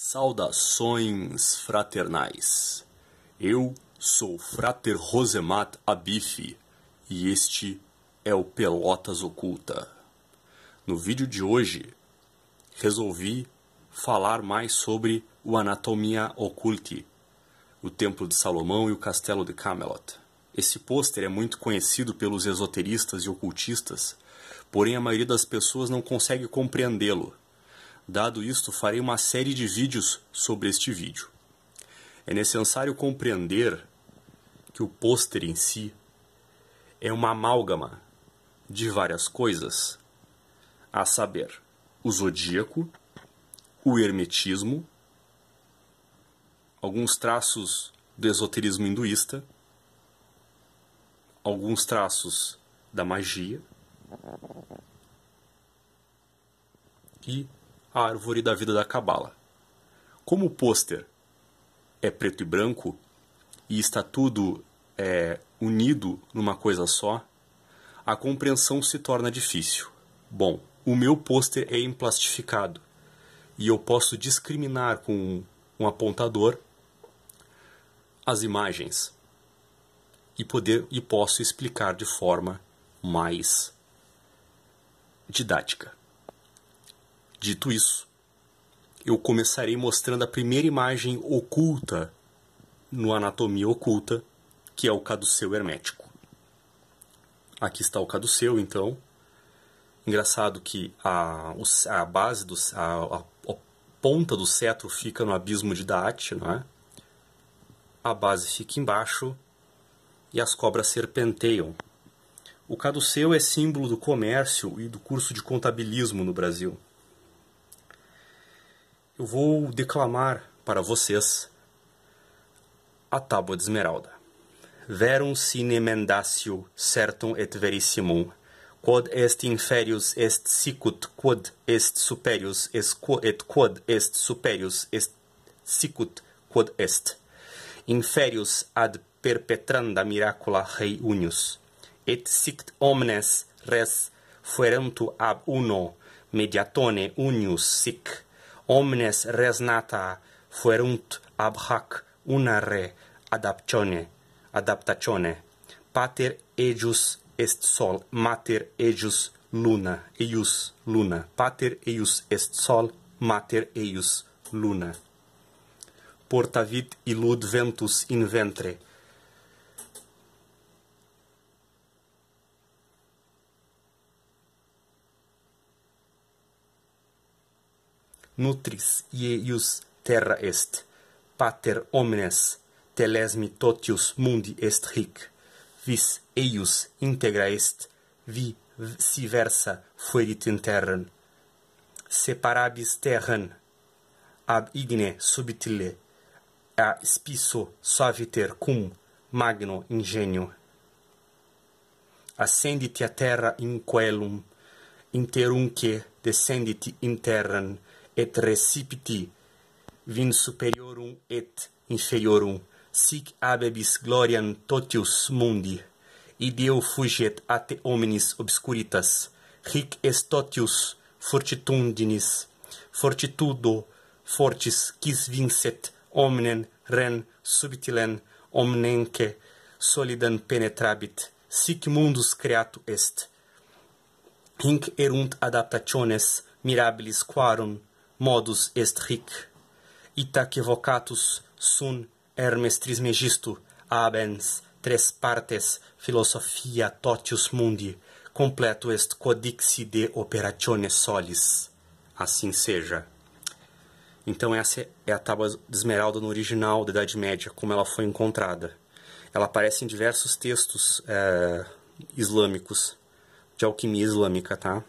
Saudações fraternais. Eu sou Frater Rosemat Abife e este é o Pelotas Oculta. No vídeo de hoje, resolvi falar mais sobre o Anatomia Occulti, o Templo de Salomão e o Castelo de Camelot. Esse pôster é muito conhecido pelos esoteristas e ocultistas, porém a maioria das pessoas não consegue compreendê-lo Dado isto, farei uma série de vídeos sobre este vídeo. É necessário compreender que o pôster em si é uma amálgama de várias coisas, a saber, o zodíaco, o hermetismo, alguns traços do esoterismo hinduísta, alguns traços da magia e a Árvore da Vida da Cabala. Como o pôster é preto e branco e está tudo é, unido numa coisa só, a compreensão se torna difícil. Bom, o meu pôster é emplastificado e eu posso discriminar com um apontador as imagens e poder e posso explicar de forma mais didática. Dito isso, eu começarei mostrando a primeira imagem oculta no Anatomia Oculta, que é o caduceu hermético. Aqui está o caduceu, então. Engraçado que a, a base, do, a, a ponta do cetro fica no abismo de Daat, não é? A base fica embaixo e as cobras serpenteiam. O caduceu é símbolo do comércio e do curso de contabilismo no Brasil. eu vou declamar para vocês a tábua de esmeralda. Verum sine mendacio certum et verissimum, quod est inferius est sicut, quod est superius est quo et quod est superius est sicut quod est. Inferius ad perpetranda miracula rei unius, et sict omnes res fuerentu ab uno mediatone unius sic, omnes res nata fuerunt ab hac una re adaptione adaptatione pater ejus est sol mater ejus luna eius luna pater eius est sol mater eius luna portavit illud ventus in ventre nutris ius terra est, pater omnes telesmi totius mundi est hic, vis eius integra est, vi si versa fuerit in terram. Separabis terran, ab igne subtile, a spiso suaviter cum magno ingenio. Ascendite a terra in quellum, interunque descendite in terram, et recipiti vin superiorum et inferiorum sic habebis gloriam totius mundi id eo fugiet ate omnes obscuritas hic est totius fortitudinis fortitudo fortis quis vincet omnen ren subtilen omnenque solidan penetrabit sic mundus creatu est hinc erunt adaptationes mirabilis quarum modus est hic. Itac evocatus sun Hermes Trismegisto abens tres partes philosophia totius mundi, completo est codixi de operationes solis. Assim seja. Então essa é a tábua de esmeralda no original da Idade Média, como ela foi encontrada. Ela aparece em diversos textos é, islâmicos, de alquimia islâmica, tá?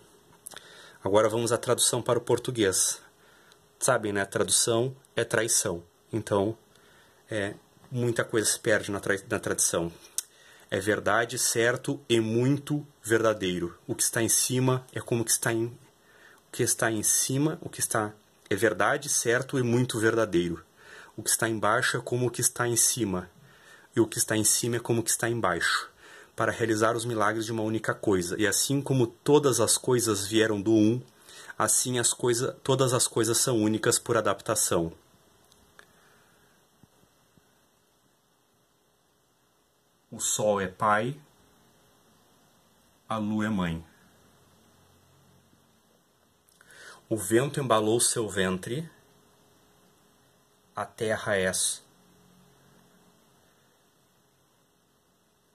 Agora vamos à tradução para o português sabem, né? Tradução é traição. Então, é, muita coisa se perde na, na tradição. É verdade, certo e muito verdadeiro. O que está em cima é como que está em o que está em cima, o que está é verdade, certo e muito verdadeiro. O que está embaixo é como o que está em cima, e o que está em cima é como o que está embaixo, para realizar os milagres de uma única coisa. E assim como todas as coisas vieram do um, assim as coisas todas as coisas são únicas por adaptação. O Sol é pai, a lua é mãe. O vento embalou seu ventre, a terra é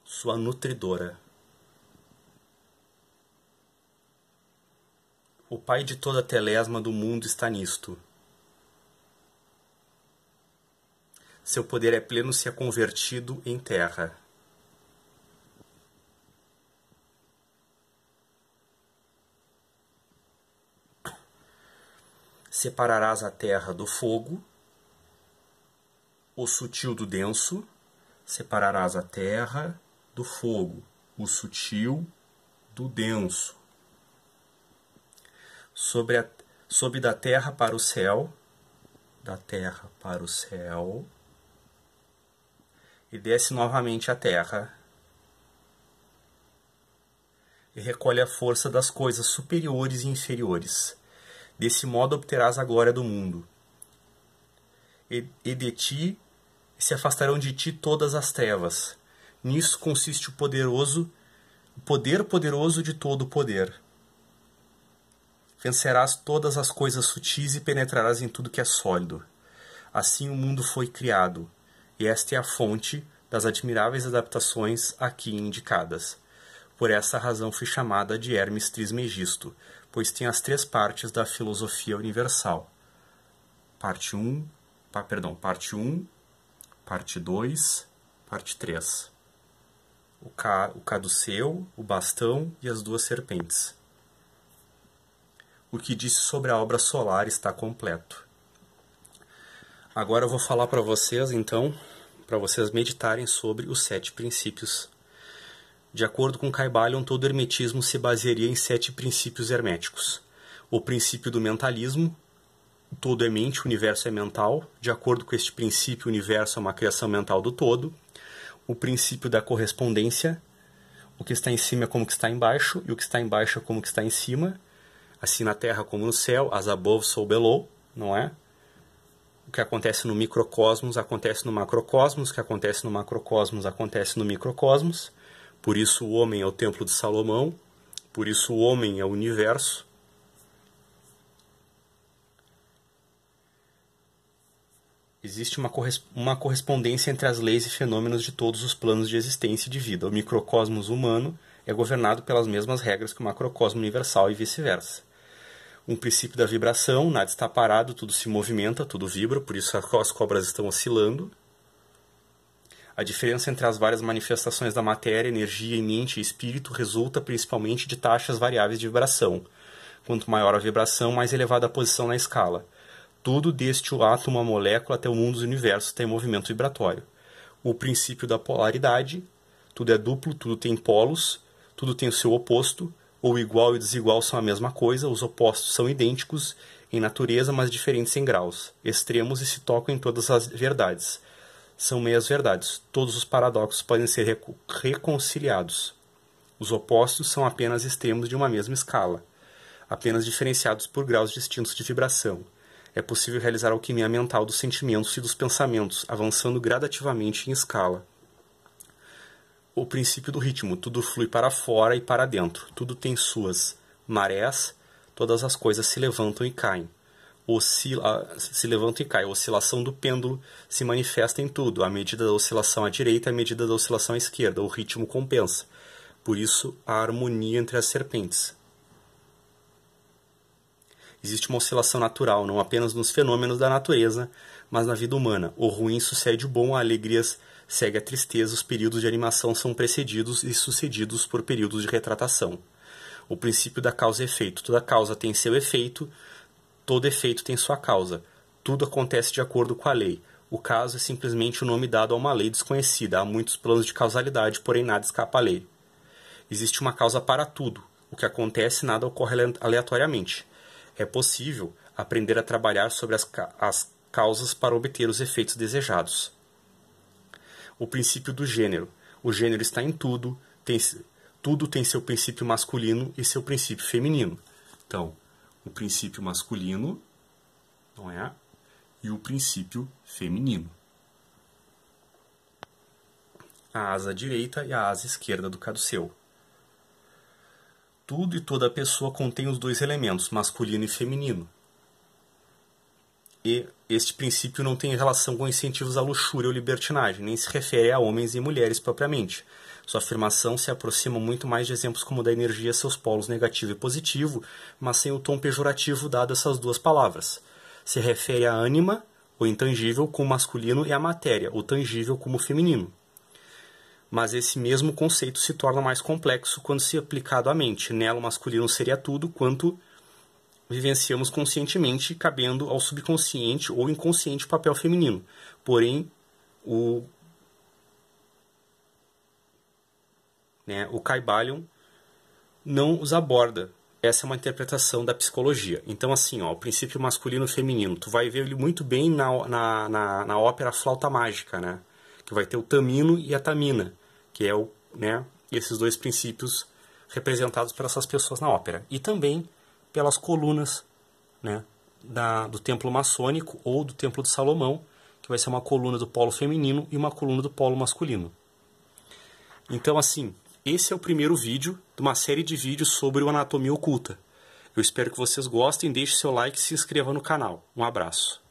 sua nutridora. O pai de toda a telesma do mundo está nisto. Seu poder é pleno se é convertido em terra. Separarás a terra do fogo, o sutil do denso, separarás a terra do fogo, o sutil do denso sobre a, da terra para o céu, da terra para o céu, e desce novamente à terra, e recolhe a força das coisas superiores e inferiores. Desse modo obterás a glória do mundo. E, e de ti se afastarão de ti todas as trevas. Nisso consiste o poderoso, o poder poderoso de todo o poder. Vencerás todas as coisas sutis e penetrarás em tudo que é sólido. Assim o mundo foi criado, e esta é a fonte das admiráveis adaptações aqui indicadas. Por essa razão fui chamada de Hermes Trismegisto, pois tem as três partes da filosofia universal. Parte 1, um, perdão, parte 1, um, parte 2, parte 3. O, ca, o caduceu, o bastão e as duas serpentes o que disse sobre a obra solar está completo. Agora eu vou falar para vocês, então, para vocês meditarem sobre os sete princípios. De acordo com Caibalion, todo hermetismo se basearia em sete princípios herméticos. O princípio do mentalismo, todo é mente, o universo é mental. De acordo com este princípio, o universo é uma criação mental do todo. O princípio da correspondência, o que está em cima é como que está embaixo, e o que está embaixo é como que está em cima assim na terra como no céu, as above so below, não é? O que acontece no microcosmos acontece no macrocosmos, o que acontece no macrocosmos acontece no microcosmos. Por isso o homem é o templo de Salomão, por isso o homem é o universo. Existe uma, uma correspondência entre as leis e fenômenos de todos os planos de existência e de vida. O microcosmos humano é governado pelas mesmas regras que o macrocosmo universal e vice-versa um princípio da vibração, nada está parado, tudo se movimenta, tudo vibra, por isso as cobras estão oscilando. A diferença entre as várias manifestações da matéria, energia, mente e espírito resulta principalmente de taxas variáveis de vibração. Quanto maior a vibração, mais elevada a posição na escala. Tudo deste o átomo, a molécula até o mundo dos universos tem movimento vibratório. O princípio da polaridade, tudo é duplo, tudo tem polos, tudo tem o seu oposto, ou igual e desigual são a mesma coisa, os opostos são idênticos em natureza, mas diferentes em graus, extremos e se tocam em todas as verdades. São meias verdades. Todos os paradoxos podem ser reconciliados. Os opostos são apenas extremos de uma mesma escala, apenas diferenciados por graus distintos de vibração. É possível realizar a alquimia mental dos sentimentos e dos pensamentos, avançando gradativamente em escala o princípio do ritmo. Tudo flui para fora e para dentro. Tudo tem suas marés. Todas as coisas se levantam e caem. Oscila, se levantam e caem. A oscilação do pêndulo se manifesta em tudo. A medida da oscilação à direita, a medida da oscilação à esquerda. O ritmo compensa. Por isso, a harmonia entre as serpentes. Existe uma oscilação natural, não apenas nos fenômenos da natureza, mas na vida humana. O ruim sucede o bom, a alegrias segue a tristeza, os períodos de animação são precedidos e sucedidos por períodos de retratação. O princípio da causa e efeito. Toda causa tem seu efeito, todo efeito tem sua causa. Tudo acontece de acordo com a lei. O caso é simplesmente o nome dado a uma lei desconhecida. Há muitos planos de causalidade, porém nada escapa à lei. Existe uma causa para tudo. O que acontece, nada ocorre aleatoriamente. É possível aprender a trabalhar sobre as, ca as causas para obter os efeitos desejados o princípio do gênero. O gênero está em tudo, tem, tudo tem seu princípio masculino e seu princípio feminino. Então, o princípio masculino, não é? E o princípio feminino. A asa direita e a asa esquerda do caduceu. Tudo e toda pessoa contém os dois elementos, masculino e feminino e este princípio não tem relação com incentivos à luxúria ou libertinagem, nem se refere a homens e mulheres propriamente. Sua afirmação se aproxima muito mais de exemplos como da energia seus polos negativo e positivo, mas sem o tom pejorativo dado essas duas palavras. Se refere à ânima, o intangível, como masculino, e à matéria, o tangível, como feminino. Mas esse mesmo conceito se torna mais complexo quando se aplicado à mente. Nela, o masculino seria tudo, quanto vivenciamos conscientemente, cabendo ao subconsciente ou inconsciente o papel feminino. Porém, o né, o Caibalion não os aborda. Essa é uma interpretação da psicologia. Então, assim, ó, o princípio masculino-feminino, tu vai ver ele muito bem na, na, na, na ópera Flauta Mágica, né? Que vai ter o tamino e a tamina, que é o, né, esses dois princípios representados pelas pessoas na ópera. E também pelas colunas né, da, do templo maçônico ou do templo de Salomão, que vai ser uma coluna do polo feminino e uma coluna do polo masculino. Então, assim, esse é o primeiro vídeo de uma série de vídeos sobre o anatomia oculta. Eu espero que vocês gostem, deixe seu like e se inscreva no canal. Um abraço.